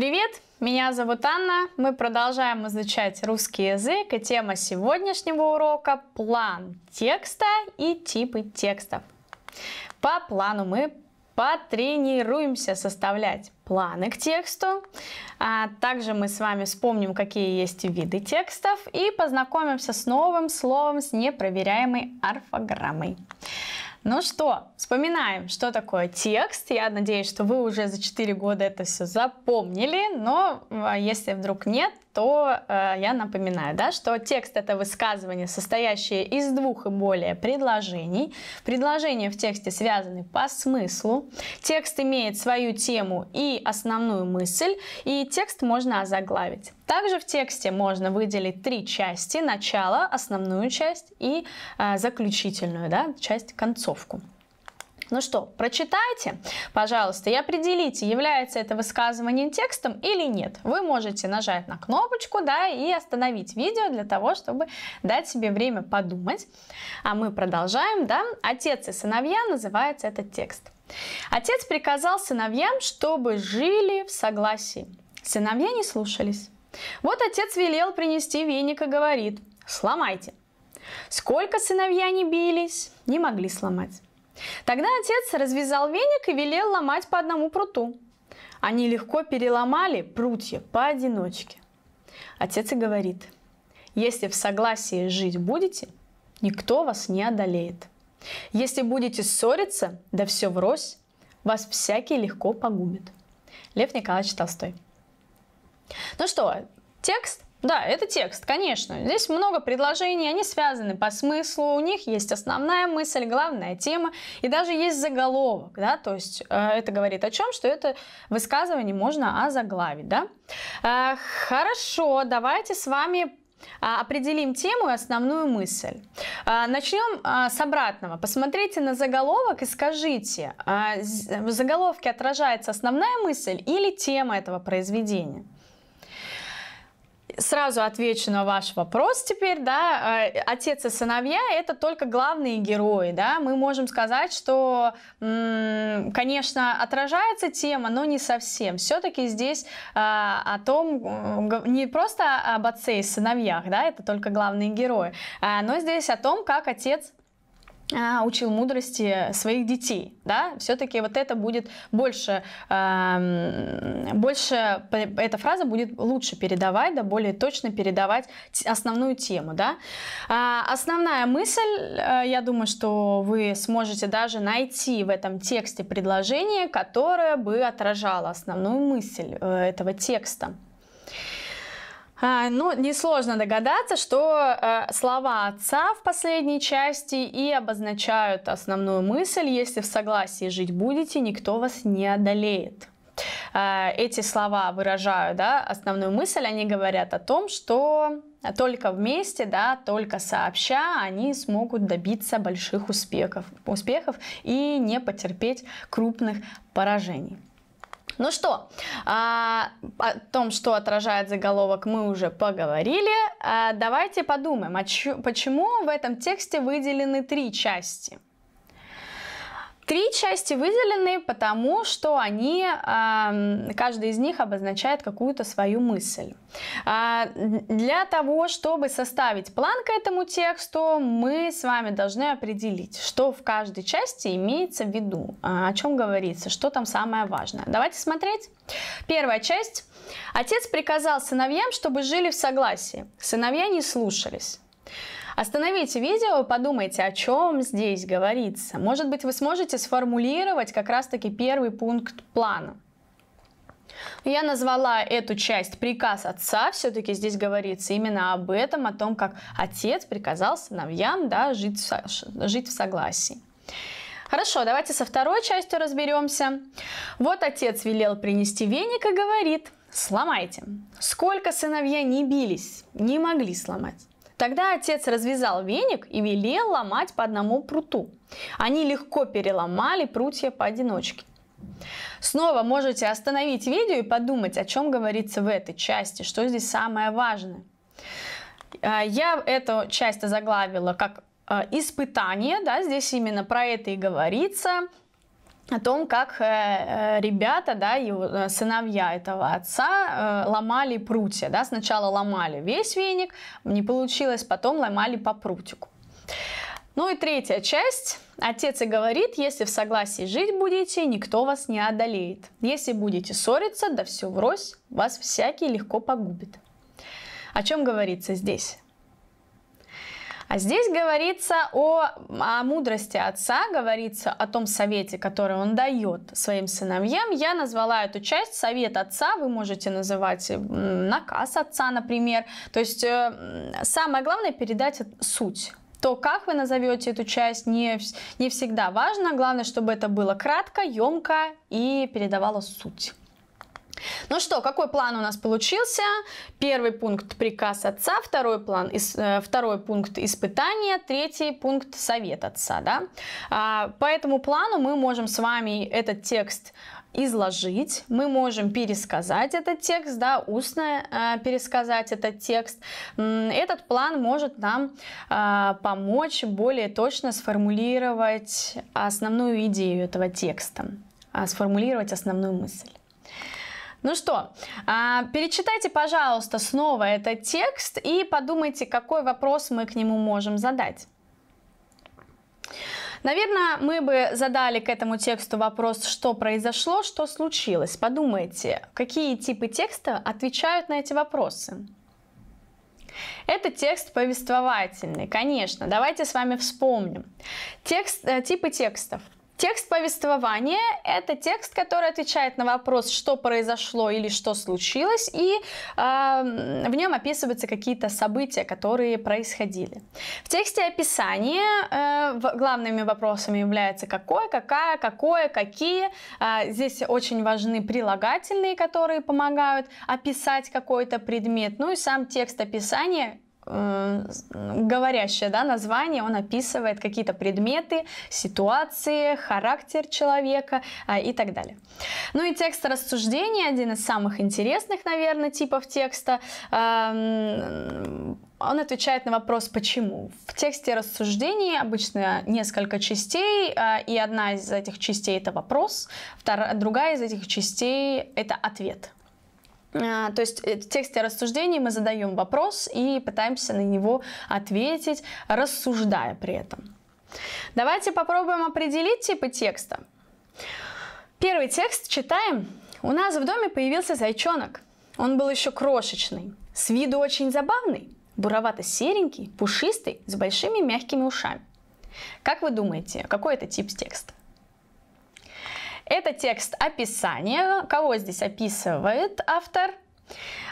Привет! Меня зовут Анна, мы продолжаем изучать русский язык и тема сегодняшнего урока – план текста и типы текстов. По плану мы потренируемся составлять планы к тексту. А также мы с вами вспомним, какие есть виды текстов и познакомимся с новым словом с непроверяемой орфограммой. Ну что, вспоминаем, что такое текст. Я надеюсь, что вы уже за 4 года это все запомнили, но а, если вдруг нет, то э, я напоминаю, да, что текст это высказывание, состоящее из двух и более предложений. Предложения в тексте связаны по смыслу. Текст имеет свою тему и основную мысль, и текст можно озаглавить. Также в тексте можно выделить три части: начало, основную часть и э, заключительную, да, часть концовку. Ну что, прочитайте, пожалуйста, и определите, является это высказывание текстом или нет. Вы можете нажать на кнопочку, да, и остановить видео для того, чтобы дать себе время подумать. А мы продолжаем, да. Отец и сыновья называется этот текст. Отец приказал сыновьям, чтобы жили в согласии. Сыновья не слушались. Вот отец велел принести веник и говорит, сломайте. Сколько сыновья не бились, не могли сломать. Тогда отец развязал веник и велел ломать по одному пруту. Они легко переломали прутья поодиночке. Отец и говорит, если в согласии жить будете, никто вас не одолеет. Если будете ссориться, да все врозь, вас всякий легко погубит. Лев Николаевич Толстой. Ну что, текст да, это текст, конечно. Здесь много предложений, они связаны по смыслу, у них есть основная мысль, главная тема, и даже есть заголовок, да, то есть э, это говорит о чем, что это высказывание можно озаглавить, да. Э, хорошо, давайте с вами а, Определим тему и основную мысль. Э, Начнем э, с обратного. Посмотрите на заголовок и скажите, э, в заголовке отражается основная мысль или тема этого произведения сразу отвечу на ваш вопрос теперь, да, э, отец и сыновья это только главные герои, да, мы можем сказать, что, конечно, отражается тема, но не совсем, все-таки здесь э, о том, не просто об отце и сыновьях, да, это только главные герои, э, но здесь о том, как отец а, учил мудрости своих детей, да, все-таки вот это будет больше, больше эта фраза будет лучше передавать, да, более точно передавать основную тему, да. А, основная мысль, э, я думаю, что вы сможете даже найти в этом тексте предложение, которое бы отражало основную мысль э, этого текста. А, ну, несложно догадаться, что э, слова отца в последней части и обозначают основную мысль «если в согласии жить будете, никто вас не одолеет». Э, эти слова выражают да, основную мысль, они говорят о том, что только вместе, да, только сообща они смогут добиться больших успехов, успехов и не потерпеть крупных поражений. Ну что, а, о том, что отражает заголовок, мы уже поговорили. А, давайте подумаем, а почему в этом тексте выделены три части – Три части выделены, потому что они, эм, каждая из них обозначает какую-то свою мысль. А, для того, чтобы составить план к этому тексту, мы с вами должны определить, что в каждой части имеется в виду, а, о чем говорится, что там самое важное. Давайте смотреть. Первая часть. Отец приказал сыновьям, чтобы жили в согласии. Сыновья не слушались. Остановите видео, подумайте, о чем здесь говорится. Может быть, вы сможете сформулировать как раз-таки первый пункт плана. Я назвала эту часть приказ отца, все-таки здесь говорится именно об этом, о том, как отец приказал сыновьям да, жить, в, со... жить в согласии. Хорошо, давайте со второй частью разберемся. Вот отец велел принести веник и говорит, сломайте. Сколько сыновья не бились, не могли сломать. Тогда отец развязал веник и велел ломать по одному пруту. Они легко переломали прутья поодиночке. Снова можете остановить видео и подумать, о чем говорится в этой части, что здесь самое важное. А, я эту часть заглавила как а, испытание, да, здесь именно про это и говорится, о том, как э, э, ребята, да, его э, сыновья этого отца ломали прутья, да, сначала ломали весь веник, не получилось, потом ломали по прутику. Ну и третья часть. Отец и говорит, если в согласии жить будете, никто вас не одолеет. Если будете ссориться, да все врозь, вас всякий легко погубит. О чем говорится здесь? А здесь говорится о, о мудрости отца, говорится о том совете, который он дает своим сыновьям. Я назвала эту часть совет отца, вы можете называть наказ отца, например. То есть э, самое главное передать суть то, как вы назовете эту часть, не, не всегда важно. Главное, чтобы это было кратко, емко и передавало суть. Ну что, какой план у нас получился? Первый пункт – приказ отца, второй, план, э, второй пункт – испытание, третий пункт – совет отца. Да? А, по этому плану мы можем с вами этот текст изложить, мы можем пересказать этот текст, да, устно э, пересказать этот текст. Этот план может нам э, помочь более точно сформулировать основную идею этого текста, а сформулировать основную мысль. Ну что, а, перечитайте, пожалуйста, снова этот текст и подумайте, какой вопрос мы к нему можем задать. Наверное, мы бы задали к этому тексту вопрос, что произошло, что случилось. Подумайте, какие типы текста отвечают на эти вопросы. Это текст повествовательный, конечно. Давайте с вами вспомним. Текст, э, типы текстов – Текст повествования – это текст, который отвечает на вопрос, что произошло или что случилось, и э, в нем описываются какие-то события, которые происходили. В тексте описания э, главными вопросами являются какое, какая, какое, какие. Э, здесь очень важны прилагательные, которые помогают описать какой-то предмет. Ну и сам текст описания Э, говорящее да, название, он описывает какие-то предметы, ситуации, характер человека э, и так далее. Ну и текст рассуждения, один из самых интересных, наверное, типов текста. Э, он отвечает на вопрос «почему?». В тексте рассуждений обычно несколько частей, а, и одна из этих частей – это вопрос, вторая, другая из этих частей – это ответ. А, то есть э, в тексте рассуждений мы задаем вопрос и пытаемся на него ответить, рассуждая при этом. Давайте попробуем определить типы текста. Первый текст читаем. У нас в доме появился зайчонок. Он был еще крошечный, с виду очень забавный, буровато-серенький, пушистый, с большими мягкими ушами. Как вы думаете, какой это тип текста? Это текст описания. Кого здесь описывает автор?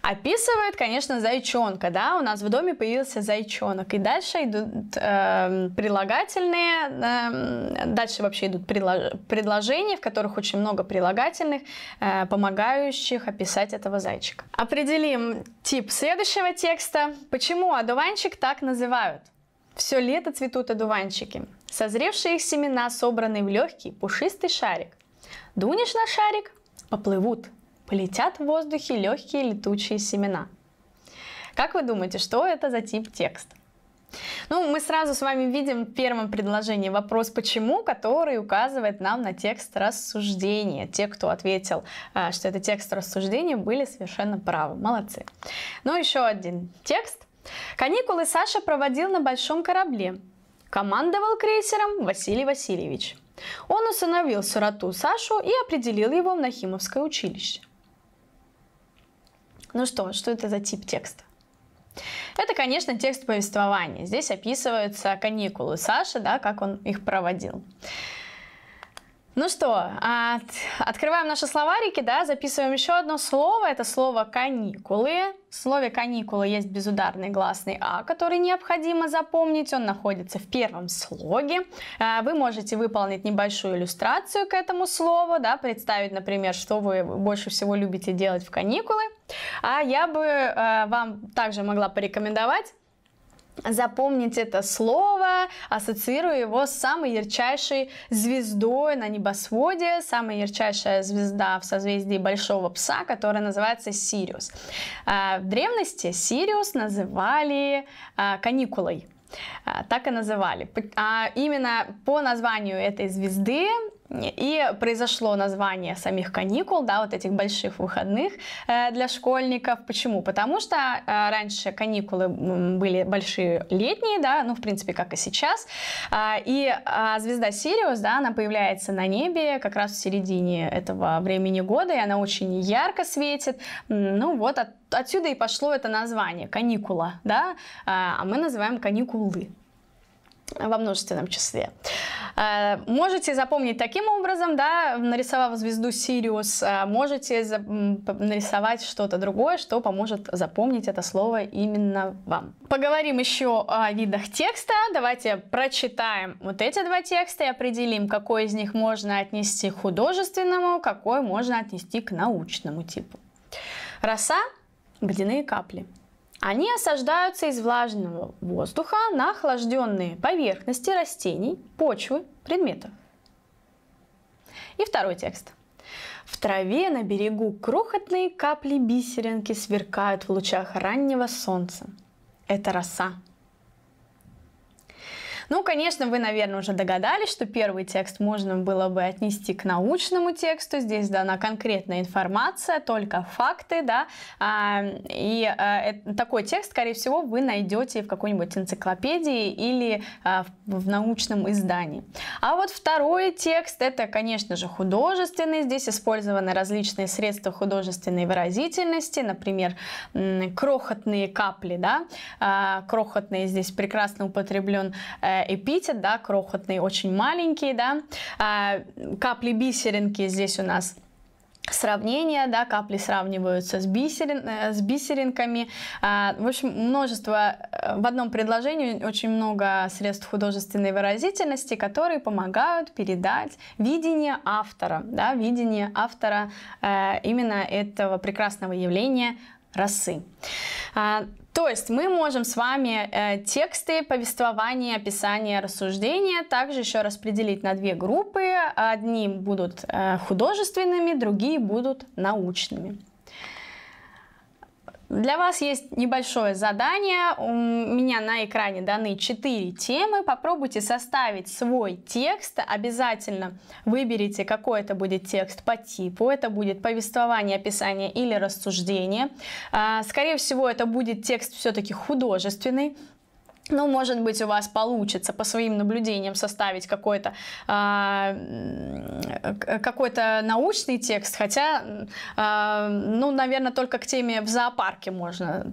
Описывает, конечно, зайчонка, да, у нас в доме появился зайчонок. И дальше идут э, прилагательные, э, дальше вообще идут предложения, в которых очень много прилагательных, э, помогающих описать этого зайчика. Определим тип следующего текста. Почему одуванчик так называют? Все лето цветут одуванчики. Созревшие их семена собраны в легкий пушистый шарик. Дунешь на шарик – поплывут, полетят в воздухе легкие летучие семена. Как вы думаете, что это за тип текста? Ну, мы сразу с вами видим в первом предложении вопрос «почему», который указывает нам на текст рассуждения. Те, кто ответил, э, что это текст рассуждения, были совершенно правы. Молодцы. Ну, еще один текст. Каникулы Саша проводил на большом корабле. Командовал крейсером Василий Васильевич. Он усыновил сироту Сашу и определил его в Нахимовское училище. Ну что, что это за тип текста? Это, конечно, текст повествования. Здесь описываются каникулы Саши, да, как он их проводил. Ну что, от, открываем наши словарики, да, записываем еще одно слово. Это слово каникулы. В слове каникулы есть безударный гласный А, который необходимо запомнить. Он находится в первом слоге. Э, вы можете выполнить небольшую иллюстрацию к этому слову, да, представить, например, что вы больше всего любите делать в каникулы. А я бы э, вам также могла порекомендовать запомнить это слово, ассоциируя его с самой ярчайшей звездой на небосводе, самая ярчайшая звезда в созвездии Большого Пса, которая называется Сириус. А, в древности Сириус называли а, каникулой а, так и называли. А именно по названию этой звезды и произошло название самих каникул, да, вот этих больших выходных э, для школьников. Почему? Потому что э, раньше каникулы были большие летние, да, ну, в принципе, как и сейчас. А, и а, звезда Сириус, да, она появляется на небе как раз в середине этого времени года, и она очень ярко светит. Ну, вот от, отсюда и пошло это название, каникула, да, а, а мы называем каникулы во множественном числе. Э, можете запомнить таким образом, да, нарисовав звезду Сириус, э, можете нарисовать что-то другое, что поможет запомнить это слово именно вам. Поговорим еще о видах текста. Давайте прочитаем вот эти два текста и определим, какой из них можно отнести к художественному, какой можно отнести к научному типу. Роса – водяные капли. Они осаждаются из влажного воздуха на охлажденные поверхности растений, почвы, предметов. И второй текст. В траве на берегу крохотные капли бисеринки сверкают в лучах раннего солнца. Это роса, ну, конечно, вы, наверное, уже догадались, что первый текст можно было бы отнести к научному тексту. Здесь дана конкретная информация, только факты, да. А, и а, такой текст, скорее всего, вы найдете в какой-нибудь энциклопедии или а, в научном издании. А вот второй текст, это, конечно же, художественный. Здесь использованы различные средства художественной выразительности, например, крохотные капли, да, крохотные здесь прекрасно употреблен э, Э, эпитет, да, крохотный, очень маленький, да, а, капли бисеринки здесь у нас сравнения, да, капли сравниваются с, бисерин, э, с бисеринками. А, в общем, множество, э, в одном предложении очень много средств художественной выразительности, которые помогают передать видение автора, да, видение автора именно этого прекрасного явления расы. А, то есть мы можем с вами э, тексты, повествование, описание, рассуждения также еще распределить на две группы. Одни будут э, художественными, другие будут научными. Для вас есть небольшое задание. У меня на экране даны 4 темы. Попробуйте составить свой текст. Обязательно выберите, какой это будет текст по типу. Это будет повествование, описание или рассуждение. А, скорее всего, это будет текст все-таки художественный. Ну, может быть, у вас получится по своим наблюдениям составить какой-то э, какой-то научный текст, хотя, э, ну, наверное, только к теме в зоопарке можно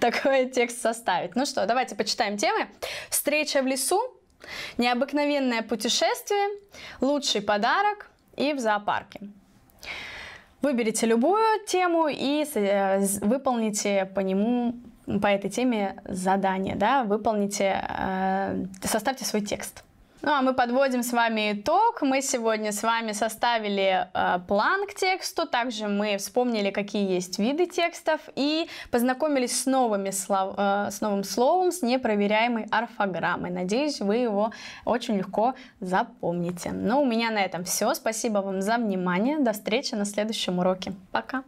такой текст составить. Ну что, давайте почитаем темы. Встреча в лесу, необыкновенное путешествие, лучший подарок и в зоопарке. Выберите любую тему и э, выполните по нему по этой теме задание, да, выполните, э, составьте свой текст. Ну а мы подводим с вами итог. Мы сегодня с вами составили э, план к тексту, также мы вспомнили, какие есть виды текстов и познакомились с, новыми слов, э, с новым словом, с непроверяемой орфограммой. Надеюсь, вы его очень легко запомните. Ну, у меня на этом все. Спасибо вам за внимание. До встречи на следующем уроке. Пока!